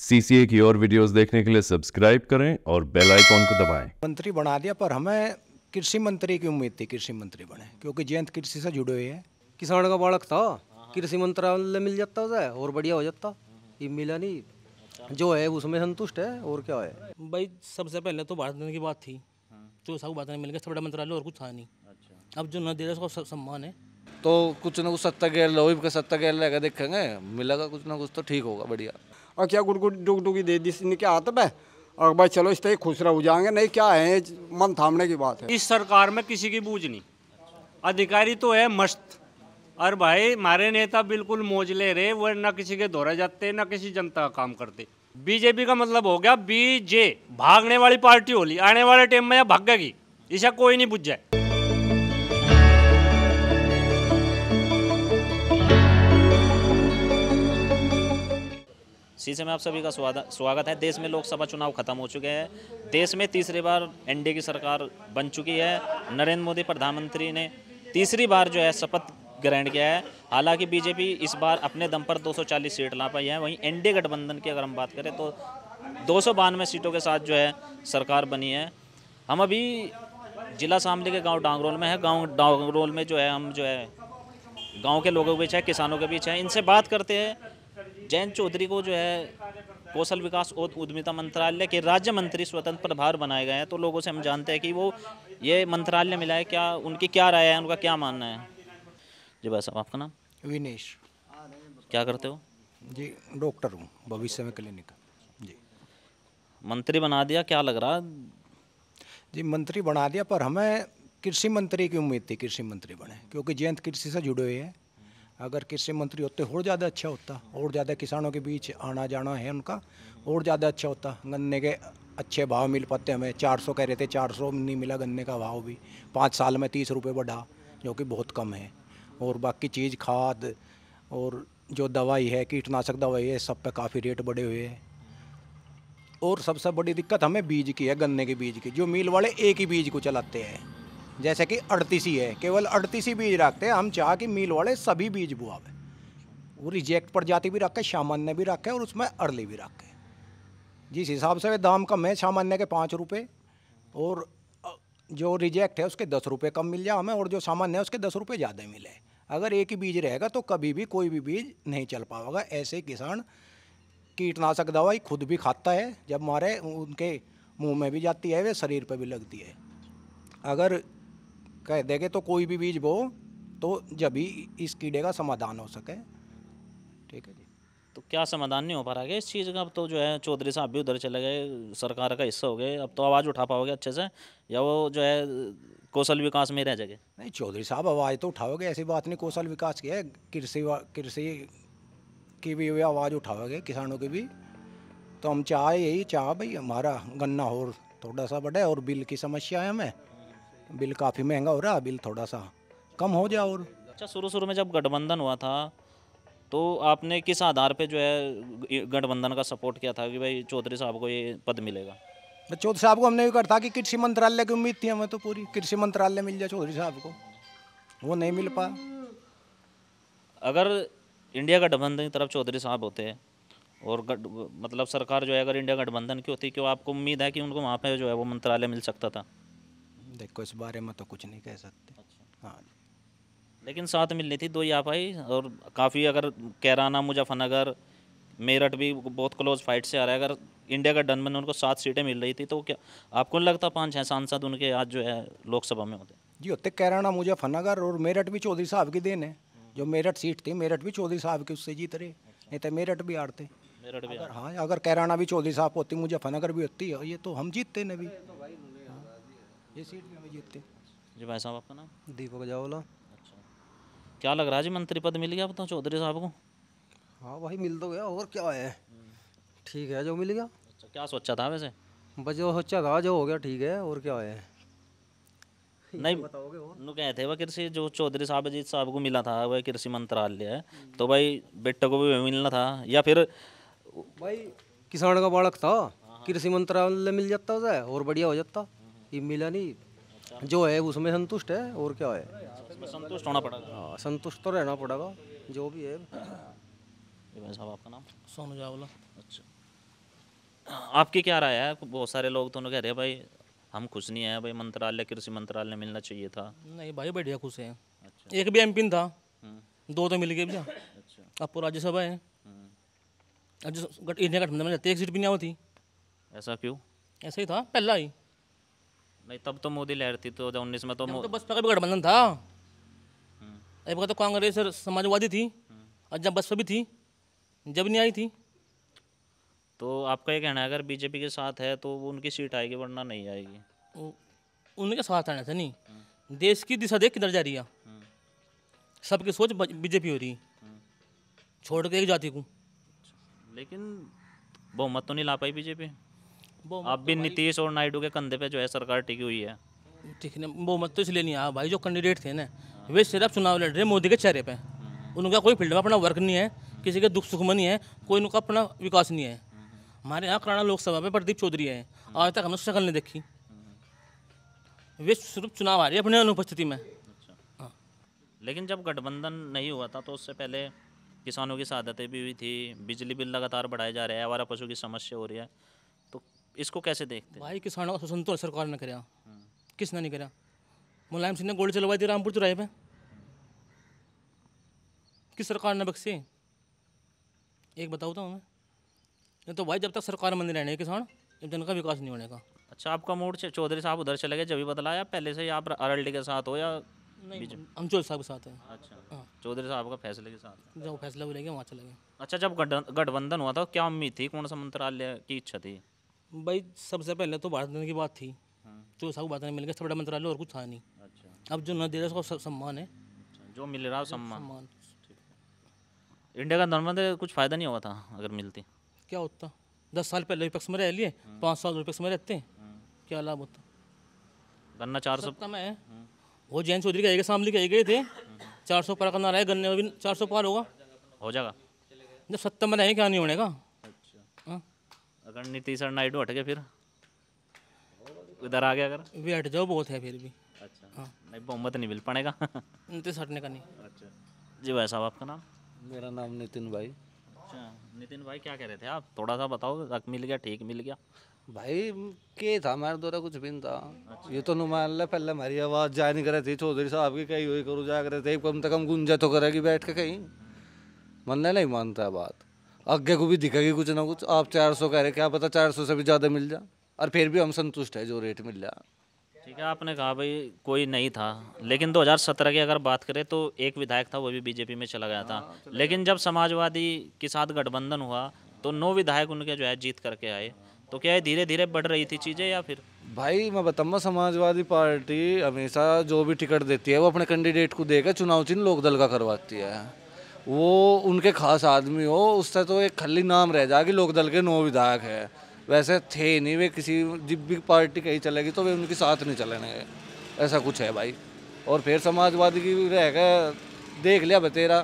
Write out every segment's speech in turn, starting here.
CCA की और videos देखने के लिए सब्सक्राइब करें और बेल आइकॉन को दबाएं। मंत्री बना दिया पर हमें कृषि मंत्री की उम्मीद थी कृषि मंत्री बने क्योंकि जयंत कृषि से जुड़े हुए हैं किसान का बालक था कृषि मंत्रालय मिल जाता उसे और बढ़िया हो जाता ये मिला नहीं जो है उसमें संतुष्ट है और क्या है भाई सबसे पहले तो भारत की बात थी जो तो सब बातें मिल गया बड़ा मंत्रालय और कुछ था नहीं अब जो न दे रहे सम्मान है तो कुछ ना कुछ सत्ता के लोहिब का सत्ता के लगा देखेंगे मिलेगा कुछ ना कुछ तो ठीक होगा बढ़िया और क्या गुड़गुड़ डुग डुगी दे दी इनके हाथ पे और भाई चलो इस तरह खुश रह जाएंगे नहीं क्या है मन थामने की बात है इस सरकार में किसी की बूझ नहीं अधिकारी तो है मस्त और भाई हमारे नेता बिल्कुल मौज ले रहे वो ना किसी के दौरे जाते ना किसी जनता का काम करते बीजेपी का मतलब हो गया बीजे भागने वाली पार्टी होली आने वाले टाइम में यह की इसे कोई नहीं बुझ जाए से में आप सभी का स्वागत है देश में लोकसभा चुनाव खत्म हो चुके हैं देश में तीसरी बार एनडीए की सरकार बन चुकी है नरेंद्र मोदी प्रधानमंत्री ने तीसरी बार जो है शपथ ग्रहण किया है हालांकि बीजेपी इस बार अपने दम पर 240 सीट ला पाई है वहीं एनडीए गठबंधन की अगर हम बात करें तो दो सीटों के साथ जो है सरकार बनी है हम अभी जिला शामली के गाँव डांगरोल में है गाँव डांगरोल में जो है हम जो है गाँव के लोगों के बीच है किसानों के बीच है इनसे बात करते हैं जयंत चौधरी को जो है कौशल विकास और उद्यमिता मंत्रालय के राज्य मंत्री स्वतंत्र प्रभार बनाए गए हैं तो लोगों से हम जानते हैं कि वो ये मंत्रालय मिला है क्या उनकी क्या राय है उनका क्या मानना है जी भाई साहब आपका नाम विनेश क्या करते हो जी डॉक्टर हूँ भविष्य में क्लिनिक जी मंत्री बना दिया क्या लग रहा जी मंत्री बना दिया पर हमें कृषि मंत्री की उम्मीद थी कृषि मंत्री बने क्योंकि जयंत कृषि से जुड़े हुए हैं अगर कृषि मंत्री होते और ज़्यादा अच्छा होता और ज़्यादा किसानों के बीच आना जाना है उनका और ज़्यादा अच्छा होता गन्ने के अच्छे भाव मिल पाते हमें 400 कह रहे थे 400 नहीं मिला गन्ने का भाव भी पाँच साल में तीस रुपये बढ़ा जो कि बहुत कम है और बाकी चीज़ खाद और जो दवाई है कीटनाशक दवाई है सब पे काफ़ी रेट बढ़े हुए हैं और सबसे सब बड़ी दिक्कत हमें बीज की है गन्ने के बीज की जो मिल वाले एक ही बीज को चलाते हैं जैसे कि अड़तीसी है केवल अड़तीसी बीज रखते हैं हम चाह कि मील वाले सभी बीज बुआवे वो रिजेक्ट प्रजाति भी रखे सामान्य भी रखे और उसमें अर्ली भी रखे जिस हिसाब से वे दाम कम है सामान्य के पाँच रुपये और जो रिजेक्ट है उसके दस रुपये कम मिल जाए हमें और जो सामान्य है उसके दस रुपये ज़्यादा मिले अगर एक ही बीज रहेगा तो कभी भी कोई भी बीज नहीं चल पाएगा ऐसे किसान कीटनाशक दवाई खुद भी खाता है जब मारे उनके मुंह में भी जाती है वे शरीर पर भी लगती है अगर कह देंगे तो कोई भी बीज बो तो जब ही इस कीड़े का समाधान हो सके ठीक है जी तो क्या समाधान नहीं हो पा रहा है इस चीज़ का अब तो जो है चौधरी साहब भी उधर चले गए सरकार का हिस्सा हो गए अब तो आवाज़ उठा पाओगे अच्छे से या वो जो है कौशल विकास में रह जाएंगे नहीं चौधरी साहब आवाज़ तो उठाओगे ऐसी बात नहीं कौशल विकास की है कृषि कृषि की भी आवाज़ उठाओगे किसानों की भी तो हम चाह यही चाह भाई हमारा गन्ना और थोड़ा सा बढ़े और बिल की समस्या है हमें बिल काफ़ी महंगा हो रहा है बिल थोड़ा सा कम हो जाए और अच्छा शुरू शुरू में जब गठबंधन हुआ था तो आपने किस आधार पे जो है गठबंधन का सपोर्ट किया था कि भाई चौधरी साहब को ये पद मिलेगा तो चौधरी साहब को हमने भी कहा था कि कृषि मंत्रालय की उम्मीद थी हमें तो पूरी कृषि मंत्रालय मिल जाए चौधरी साहब को वो नहीं मिल पा अगर इंडिया गठबंधन की तरफ चौधरी साहब होते हैं और गट, मतलब सरकार जो है अगर इंडिया गठबंधन की होती क्यों आपको उम्मीद है कि उनको वहाँ पे जो है वो मंत्रालय मिल सकता था देखो इस बारे में तो कुछ नहीं कह सकते अच्छा। हाँ लेकिन साथ मिलनी थी दो आप भाई और काफ़ी अगर कैराना मुजफ्फरनगर मेरठ भी बहुत क्लोज फाइट से आ रहा है अगर इंडिया का डन बने उनको सात सीटें मिल रही थी तो क्या आपको नहीं लगता पाँच छः सांसद उनके आज जो है लोकसभा में होते जी होते कैराना मुजफ्फरनगर और मेरठ भी चौधरी साहब की देन है जो मेरठ सीट थी मेरठ भी चौधरी साहब की उससे जीत रहे अच्छा। नहीं तो मेरठ भी हारते मेरठ भी हाँ अगर कैराना भी चौधरी साहब होती मुजफ्फरनगर भी होती है ये तो हम जीतते ना भी ये सीट भी हमें जीतते जी भाई साहब आपका नाम दीपक जावला अच्छा क्या लग रहा है जी मंत्री पद मिल गया बताओ तो चौधरी साहब को हाँ भाई मिल तो गया और क्या है हम्म। ठीक है जो मिल गया अच्छा क्या सोचा था वैसे बस जो सोचा था जो हो गया ठीक है और क्या है नहीं बताओगे वो कहे थे वह कृषि जो चौधरी साहब अजीत साहब को मिला था वह कृषि मंत्रालय है तो भाई बेटे को भी मिलना था या फिर भाई किसान का बालक था हाँ। कृषि मंत्रालय मिल जाता उसे और बढ़िया हो जाता मिला नहीं जो है उसमें संतुष्ट है और क्या है संतुष्ट होना पड़ेगा हाँ संतुष्ट तो रहना पड़ेगा जो भी है साहब आपका नाम सोनू जावला अच्छा आपकी क्या राय है बहुत सारे लोग तो कह रहे भाई हम खुश नहीं है भाई मंत्रालय कृषि मंत्रालय मिलना चाहिए था नहीं भाई बढ़िया खुश है अच्छा। एक भी एम था हम्म। दो तो मिल गए भैया अच्छा आपको राज्यसभा है हम्म। इंडिया गठबंधन में एक सीट भी नहीं होती ऐसा क्यों ऐसा ही था पहला ही नहीं तब तो मोदी लहर थी तो दो हज़ार उन्नीस में तो, बस तो बसपा का भी गठबंधन था हम्म। तो कांग्रेस समाजवादी थी हम्म। और जब बसपा भी थी जब नहीं आई थी तो आपका ये कहना है अगर बीजेपी के साथ है तो वो उनकी सीट आएगी वरना नहीं आएगी उनके साथ आना था नहीं हम्म। देश की दिशा देख किधर जा रही है सबकी सोच बीजेपी हो रही छोड़ के एक जाति को लेकिन बहुमत तो नहीं ला पाई बीजेपी अब भी तो नीतीश और नायडू के कंधे पे जो है सरकार टिकी हुई है ठीक है वो मत तो इसलिए नहीं आया भाई जो कैंडिडेट थे ना वे सिर्फ चुनाव लड़ रहे मोदी के चेहरे पे हम्म। उनका कोई फील्ड में अपना वर्क नहीं है किसी के दुख सुख में नहीं है कोई उनका अपना विकास नहीं है हम्म। हमारे यहाँ कराना लोकसभा में प्रदीप चौधरी है आज तक हमने शक्ल नहीं देखी हम्म। वे सिर्फ चुनाव आ रही है अपने अनुपस्थिति में अच्छा। हाँ। लेकिन जब गठबंधन नहीं हुआ था तो उससे पहले किसानों की शहादतें भी हुई थी बिजली बिल लगातार बढ़ाए जा रहे हैं आवारा पशु की समस्या हो रही है इसको कैसे देखते हैं भाई किसानों का शोषण तो सरकार ने कराया हम्म। किसने नहीं कराया मुलायम सिंह ने गोली चलवाई थी रामपुर चौराहे पे किस सरकार ने बख्शी एक बताऊँ तो हमें नहीं तो भाई जब तक सरकार मंदिर रहने किसान जन का विकास नहीं होने का अच्छा आपका मूड चौधरी साहब उधर चले गए जब भी बदलाया पहले से आप डी के साथ हो या नहीं हम चौधरी साहब के साथ हैं अच्छा हाँ। चौधरी साहब का फैसले के साथ जब फैसला लेंगे वहाँ चले गए अच्छा जब गठबंधन हुआ था क्या उम्मीद थी कौन सा मंत्रालय की इच्छा थी भाई सबसे पहले तो भारत की बात थी हाँ। जो तो सबको भारत नहीं मिल गया बड़ा मंत्रालय और कुछ था नहीं अच्छा अब जो न दे रहा है उसका सम्मान है अच्छा, जो मिल रहा है सम्मान सम्मान इंडिया का नॉर्मल तो कुछ फ़ायदा नहीं हुआ था अगर मिलती क्या होता दस साल पहले विपक्ष में रह लिए हाँ। पाँच साल विपक्ष में रहते हाँ। क्या लाभ होता गन्ना चार सौ कम है हाँ। वो जैन चौधरी के सामने के गए थे चार सौ पार करना रहे गन्ने में भी चार सौ पार होगा हो जाएगा जब सत्ता में रहेंगे क्या नहीं होने का अगर नीतीश और नायडू हट गए फिर इधर आ गया अगर भी हट जाओ बहुत है फिर भी अच्छा हाँ। नहीं बहुमत नहीं मिल पाएगा नीतीश हटने का नहीं अच्छा जी भाई साहब आपका नाम मेरा नाम नितिन भाई अच्छा नितिन भाई क्या कह रहे थे आप थोड़ा सा बताओ रख मिल गया ठीक मिल गया भाई के था मेरे द्वारा कुछ भी था अच्छा। ये तो नुमान ला पहले हमारी आवाज़ जाए नहीं करे थी चौधरी साहब की कहीं वही करो जा करे थे कम से कम गुंजा तो करेगी बैठ के कहीं हम्म। मन नहीं मानता बात आगे को भी दिखेगी कुछ ना कुछ आप 400 कह रहे क्या पता 400 से भी ज़्यादा मिल जाए और फिर भी हम संतुष्ट है जो रेट मिल जा ठीक है आपने कहा भाई कोई नहीं था लेकिन 2017 की अगर बात करें तो एक विधायक था वो भी बीजेपी में चला गया था हाँ, लेकिन जब समाजवादी के साथ गठबंधन हुआ तो नौ विधायक उनके जो है जीत करके आए तो क्या है धीरे धीरे बढ़ रही थी चीज़ें या फिर भाई मैं बताऊँगा समाजवादी पार्टी हमेशा जो भी टिकट देती है वो अपने कैंडिडेट को देकर चुनाव चिन्ह लोकदल का करवाती है वो उनके खास आदमी हो उससे तो एक खाली नाम रह कि लोकदल के नौ विधायक है वैसे थे नहीं वे किसी जब भी पार्टी कहीं चलेगी तो वे उनके साथ नहीं चलेंगे ऐसा कुछ है भाई और फिर समाजवादी की रह गए देख लिया बतेरा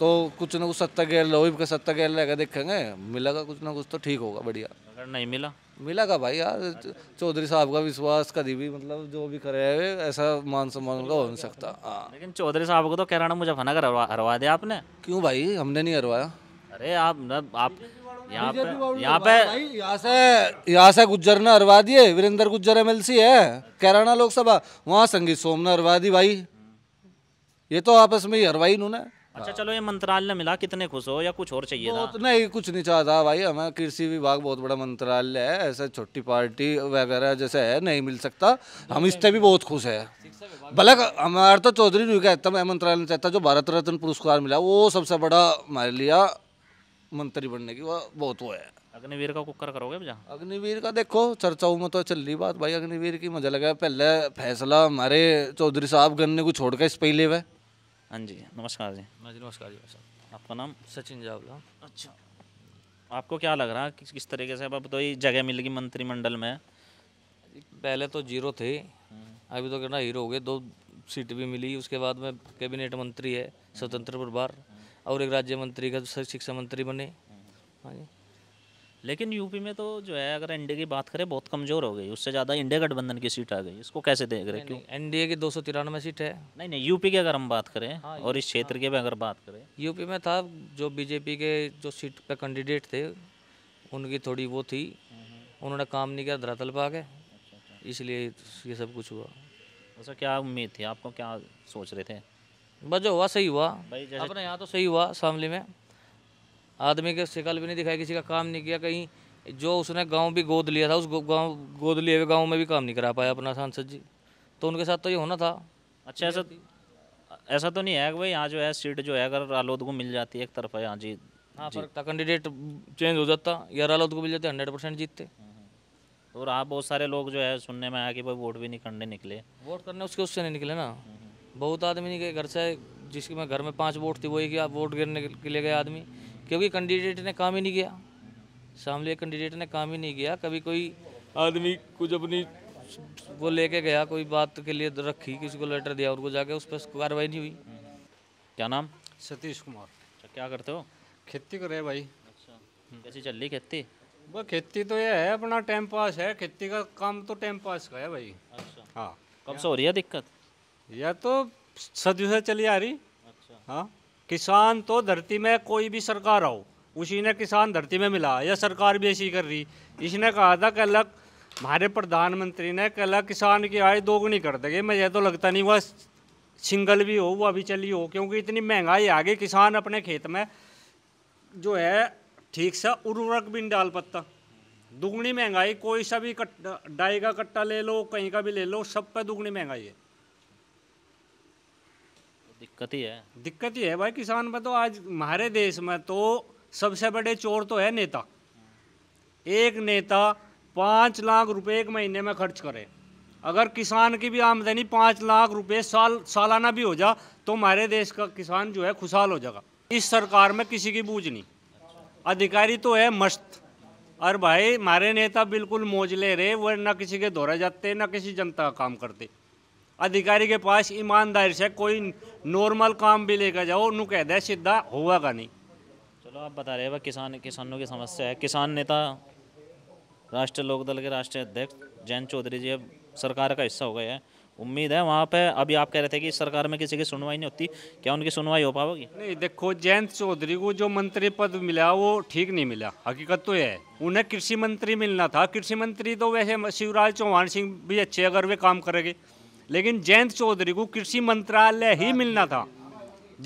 तो कुछ ना कुछ सत्ता गैर लोहिब का सत्ता गैर रहेगा देखेंगे मिलेगा कुछ ना कुछ तो ठीक होगा बढ़िया अगर नहीं मिला मिलेगा भाई यार चौधरी साहब का विश्वास कभी भी मतलब जो भी करे है ऐसा मान सम्मान का हो नहीं सकता हाँ लेकिन चौधरी साहब को तो मुझे फना कर हरवा दिया आपने क्यों भाई हमने नहीं हरवाया अरे आप न, मतलब आप यहाँ पे यहाँ पे यहाँ से यहाँ से गुज्जर ने हरवा दिए वीरेंद्र गुज्जर एम है कैराना लोकसभा वहाँ संगीत सोम ने हरवा दी भाई ये तो आपस में ही हरवाई इन्होंने अच्छा चलो ये मंत्रालय मिला कितने खुश हो या कुछ और चाहिए था नहीं कुछ नहीं चाहता भाई हमें कृषि विभाग बहुत बड़ा मंत्रालय है ऐसे छोटी पार्टी वगैरह जैसे है नहीं मिल सकता हम इससे भी बहुत खुश है भले हमारे तो चौधरी भी कहता मैं मंत्रालय चाहता जो भारत रत्न पुरस्कार मिला वो सबसे बड़ा हमारे लिए मंत्री बनने की बहुत वो है अग्निवीर का कुकर करोगे भैया अग्निवीर का देखो चर्चाओं में तो चल रही बात भाई अग्निवीर की मजा लगा पहले फैसला हमारे चौधरी साहब गन्ने को छोड़ के इस पहले हुए हाँ जी नमस्कार जी हाँ जी नमस्कार जी साहब आपका नाम सचिन जावला अच्छा आपको क्या लग रहा है किस तरीके से अब तो ये जगह मिल गई मंत्रिमंडल में पहले तो जीरो थे हम्म। अभी तो कहना हीरो हो गए दो सीट भी मिली उसके बाद में कैबिनेट मंत्री है स्वतंत्र प्रभार हम्म। और एक राज्य मंत्री का शिक्षा मंत्री बने हम्म। हाँ जी लेकिन यूपी में तो जो है अगर एनडीए की बात करें बहुत कमजोर हो गई उससे ज़्यादा इंडिया गठबंधन की सीट आ गई इसको कैसे देख रहे क्यों एनडीए की दो सौ तिरानवे सीट है नहीं नहीं यूपी की अगर हम बात करें हाँ, और इस क्षेत्र हाँ, की भी अगर बात करें यूपी में था जो बीजेपी के जो सीट पे कैंडिडेट थे उनकी थोड़ी वो थी हम्म। उन्होंने काम नहीं किया धरातल पर आ अच्छा, अच्छा। इसलिए ये सब कुछ हुआ ऐसा अच्छा, क्या उम्मीद थी आपको क्या सोच रहे थे बस जो हुआ सही हुआ अपने यहाँ तो सही हुआ शामली में आदमी के शिकल भी नहीं दिखाई किसी का काम नहीं किया कहीं जो उसने गांव भी गोद लिया था उस गांव गोद लिए हुए गांव में भी काम नहीं करा पाया अपना सांसद जी तो उनके साथ तो ये होना था अच्छा ऐसा ऐसा तो नहीं है कि भाई यहाँ जो है सीट जो है अगर रालोद को मिल जाती है एक तरफ है यहाँ जी हाँ फर्क था कैंडिडेट चेंज हो जाता या रालोद को मिल जाते हंड्रेड परसेंट जीतते हम्म। और आप बहुत सारे लोग जो है सुनने में आया कि भाई वोट भी नहीं करने निकले वोट करने उसके उससे नहीं निकले ना हम्म। बहुत आदमी नहीं गए घर से जिसके में घर में पाँच वोट थी वही कि आप वोट गिरने के लिए गए आदमी क्योंकि कैंडिडेट ने काम ही नहीं किया सामने कैंडिडेट ने काम ही नहीं किया कभी कोई आदमी कुछ अपनी वो लेके गया कोई बात के लिए रखी किसी को लेटर दिया और को जाके उस पर कार्रवाई नहीं हुई क्या नाम सतीश कुमार अच्छा, क्या करते हो खेती कर रहे भाई अच्छा कैसी चल रही खेती वो खेती तो ये है अपना टाइम पास है खेती का काम तो टाइम पास का है भाई अच्छा हाँ कब से हो रही है दिक्कत यह तो सदियों से चली आ रही अच्छा हाँ किसान तो धरती में कोई भी सरकार आओ उसी ने किसान धरती में मिला या सरकार भी ऐसी कर रही इसने कहा था कि अलग हमारे प्रधानमंत्री ने कला किसान की आय दोगुनी कर देगी मुझे तो लगता नहीं वह सिंगल भी हो वो अभी चली हो क्योंकि इतनी महंगाई आ गई किसान अपने खेत में जो है ठीक सा उर्वरक भी नहीं डाल पाता दुगनी महंगाई कोई सा भी कट्टा डाई का कट्टा ले लो कहीं का भी ले लो सब पे दुगनी महंगाई है दिक्कत ही है दिक्कत ही है भाई किसान में तो आज हमारे देश में तो सबसे बड़े चोर तो है नेता एक नेता पाँच लाख रुपए एक महीने में खर्च करे अगर किसान की भी आमदनी पाँच लाख रुपए साल सालाना भी हो जा तो हमारे देश का किसान जो है खुशहाल हो जाएगा इस सरकार में किसी की बूझ नहीं अधिकारी तो है मस्त और भाई हमारे नेता बिल्कुल मौज ले रहे वह ना किसी के दौरे जाते ना किसी जनता का काम करते अधिकारी के पास ईमानदारी से कोई नॉर्मल काम भी लेकर जाओ उन्होंने कह दिया सीधा हुआ का नहीं चलो आप बता रहे किसान किसानों की समस्या है किसान नेता राष्ट्रीय लोकदल के राष्ट्रीय अध्यक्ष जयंत चौधरी जी अब सरकार का हिस्सा हो गए हैं उम्मीद है वहाँ पे अभी आप कह रहे थे कि सरकार में किसी की सुनवाई नहीं होती क्या उनकी सुनवाई हो पाओगी नहीं देखो जयंत चौधरी को जो मंत्री पद मिला वो ठीक नहीं मिला हकीकत तो यह है उन्हें कृषि मंत्री मिलना था कृषि मंत्री तो वैसे शिवराज चौहान सिंह भी अच्छे अगर वे काम करेंगे लेकिन जयंत चौधरी को कृषि मंत्रालय ही मिलना था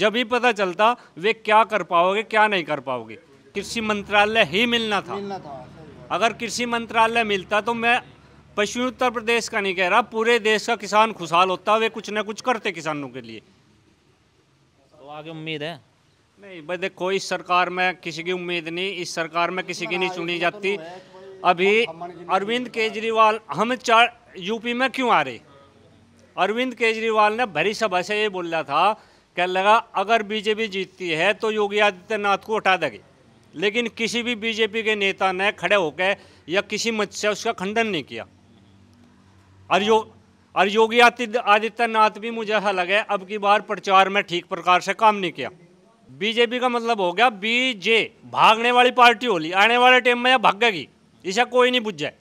जब ही पता चलता वे क्या कर पाओगे क्या नहीं कर पाओगे कृषि मंत्रालय ही मिलना था, अगर कृषि मंत्रालय मिलता तो मैं पश्चिमी उत्तर प्रदेश का नहीं कह रहा पूरे देश का किसान खुशहाल होता वे कुछ ना कुछ करते किसानों के लिए तो आगे उम्मीद है नहीं भाई देखो इस सरकार में किसी की उम्मीद नहीं इस सरकार में किसी की नहीं चुनी जाती तो अभी अरविंद केजरीवाल हम चार यूपी में क्यों आ रहे अरविंद केजरीवाल ने भरी सभा से ये बोला था कह लगा अगर बीजेपी जीतती है तो योगी आदित्यनाथ को हटा देगी लेकिन किसी भी बीजेपी के नेता ने खड़े होकर या किसी मत से उसका खंडन नहीं किया और यो और योगी आदित्यनाथ भी मुझे ऐसा लगे अब की बार प्रचार में ठीक प्रकार से काम नहीं किया बीजेपी का मतलब हो गया बीजे भागने वाली पार्टी होली आने वाले टाइम में यह भागेगी इसे कोई नहीं बुझ जाए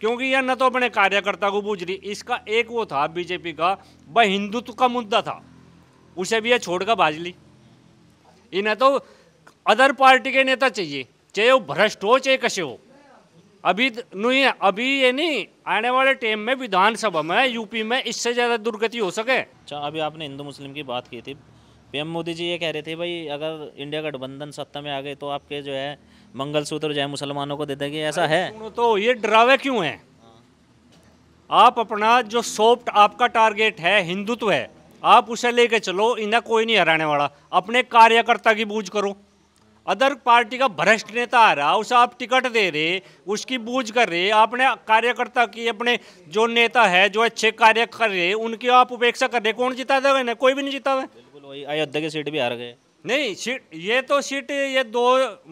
क्योंकि यह न तो अपने कार्यकर्ता को पूछ रही इसका एक वो था बीजेपी का वह हिंदुत्व का मुद्दा था उसे भी यह छोड़कर भाज ली इन्हें तो अदर पार्टी के नेता चाहिए चाहे वो भ्रष्ट हो चाहे कसे हो अभी नहीं है अभी ये नहीं आने वाले टाइम में विधानसभा में यूपी में इससे ज़्यादा दुर्गति हो सके अच्छा अभी आपने हिंदू मुस्लिम की बात की थी पीएम मोदी जी ये कह रहे थे भाई अगर इंडिया गठबंधन सत्ता में आ गए तो आपके जो है मंगलसूत्र जो है मुसलमानों को देते कि ऐसा है तो ये डरावे क्यों है आप अपना जो सॉफ्ट आपका टारगेट है हिंदुत्व है आप उसे लेके चलो इन्हें कोई नहीं हराने वाला अपने कार्यकर्ता की बूझ करो अदर पार्टी का भ्रष्ट नेता आ रहा उसे आप टिकट दे रहे उसकी बूझ कर रहे आपने कार्यकर्ता की अपने जो नेता है जो अच्छे कार्य कर रहे उनकी आप उपेक्षा कर रहे कौन जिता देगा इन्हें कोई भी नहीं जिता बिल्कुल अयोध्या की सीट भी हार गए नहीं सीट ये तो सीट ये दो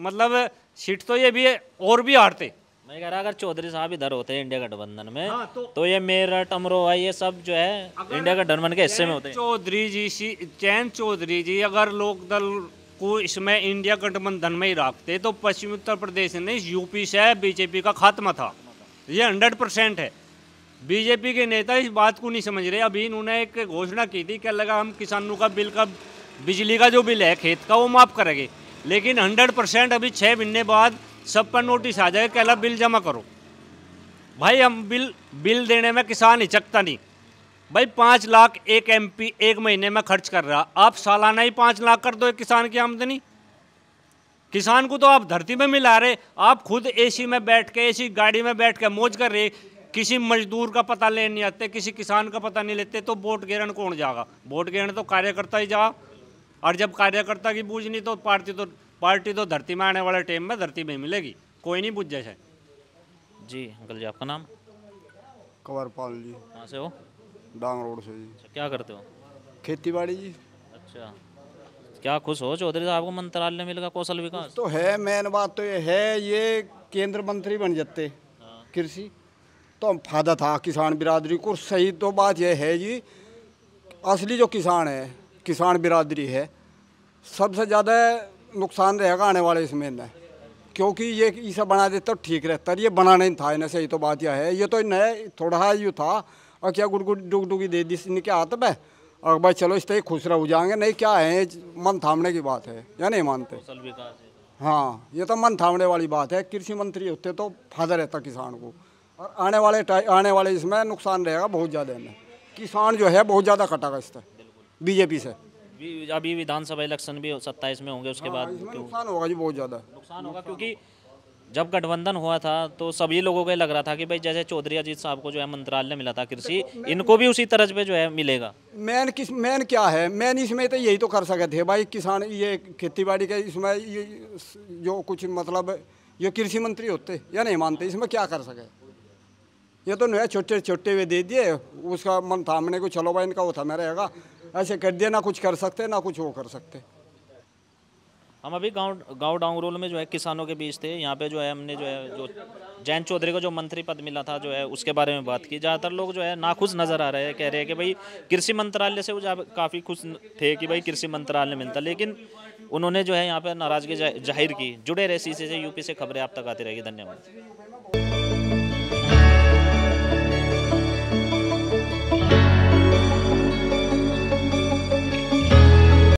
मतलब सीट तो ये भी है और भी हारते मैं कह रहा अगर चौधरी साहब इधर होते हैं इंडिया गठबंधन में हाँ, तो, तो ये मेरठ अमरोहा ये सब जो है इंडिया गठबंधन के हिस्से में होते हैं चौधरी जी चैन चौधरी जी अगर लोक दल को इसमें इंडिया गठबंधन में ही रखते तो पश्चिमी उत्तर प्रदेश ने यूपी से बीजेपी का खात्मा था ये हंड्रेड परसेंट है बीजेपी के नेता इस बात को नहीं समझ रहे अभी इन्होंने एक घोषणा की थी क्या लगा हम किसानों का बिल का बिजली का जो बिल है खेत का वो माफ़ करेंगे लेकिन हंड्रेड परसेंट अभी छः महीने बाद सब पर नोटिस आ जाएगा कहला बिल जमा करो भाई हम बिल बिल देने में किसान हिचकता नहीं भाई पाँच लाख एक एमपी एक महीने में खर्च कर रहा आप सालाना ही पाँच लाख कर दो एक किसान की आमदनी किसान को तो आप धरती में मिला रहे आप खुद एसी में बैठ के एसी गाड़ी में बैठ के मौज कर रहे किसी मजदूर का पता ले नहीं आते किसी किसान का पता नहीं लेते तो वोट गिरण कौन जाएगा वोट गिरन तो कार्यकर्ता ही जा और जब कार्यकर्ता की बूझ नहीं तो पार्टी तो पार्टी तो धरती में आने वाले टाइम में धरती में मिलेगी कोई नहीं बूझ जैसे जी अंकल जी आपका नाम कंवरपाल जी कहाँ से हो डांग रोड से जी अच्छा, क्या करते हो खेती बाड़ी जी अच्छा क्या खुश हो चौधरी साहब को मंत्रालय मिलेगा कौशल विकास तो है मेन बात तो ये है ये केंद्र मंत्री बन जाते हाँ। कृषि तो फायदा था किसान बिरादरी को सही तो बात यह है जी असली जो किसान है किसान बिरादरी है सबसे ज़्यादा नुकसान रहेगा आने वाले इस महीने क्योंकि ये इसे बना देते तो ठीक रहता ये बना नहीं था इन्हें सही तो बात यह है ये तो नया थोड़ा यू था और क्या गुड़ गुड़ डुग डुगी दे दी इनके हाथ में और भाई चलो इस तरह खुश रह जाएंगे नहीं क्या है मन थामने की बात है या नहीं मानते हाँ ये तो मन थामने वाली बात है कृषि मंत्री होते तो फायदा रहता किसान को और आने वाले आने वाले इसमें नुकसान रहेगा बहुत ज़्यादा इन्हें किसान जो है बहुत ज़्यादा कटागा इस तरह बीजेपी से अभी विधानसभा इलेक्शन भी सत्ताईस में होंगे उसके हाँ, बाद नुकसान होगा जी बहुत ज़्यादा नुकसान होगा क्योंकि जब गठबंधन हुआ था तो सभी लोगों को लग रहा था कि भाई जैसे चौधरी अजीत साहब को जो है मंत्रालय मिला था कृषि इनको भी उसी तरह पे जो है मिलेगा मैन किस मैन क्या है मैन इसमें तो यही तो कर सके थे भाई किसान ये खेती बाड़ी के इसमें ये जो कुछ मतलब ये कृषि मंत्री होते या नहीं मानते इसमें क्या कर सके ये तो नया छोटे छोटे हुए दे दिए उसका मन थामने को चलो भाई इनका वो थमे रहेगा ऐसे कर दिया ना कुछ कर सकते ना कुछ वो कर सकते हम अभी गांव गांव डांगरोल में जो है किसानों के बीच थे यहाँ पे जो है हमने जो है जो जैन चौधरी को जो मंत्री पद मिला था जो है उसके बारे में बात की ज़्यादातर लोग जो है नाखुश नज़र आ रहे हैं कह रहे हैं कि भाई कृषि मंत्रालय से वो काफ़ी खुश थे कि भाई कृषि मंत्रालय मिलता लेकिन उन्होंने जो है यहाँ पर नाराज़गी जाहिर की जुड़े रहे सी से यूपी से खबरें आप तक आती रहेगी धन्यवाद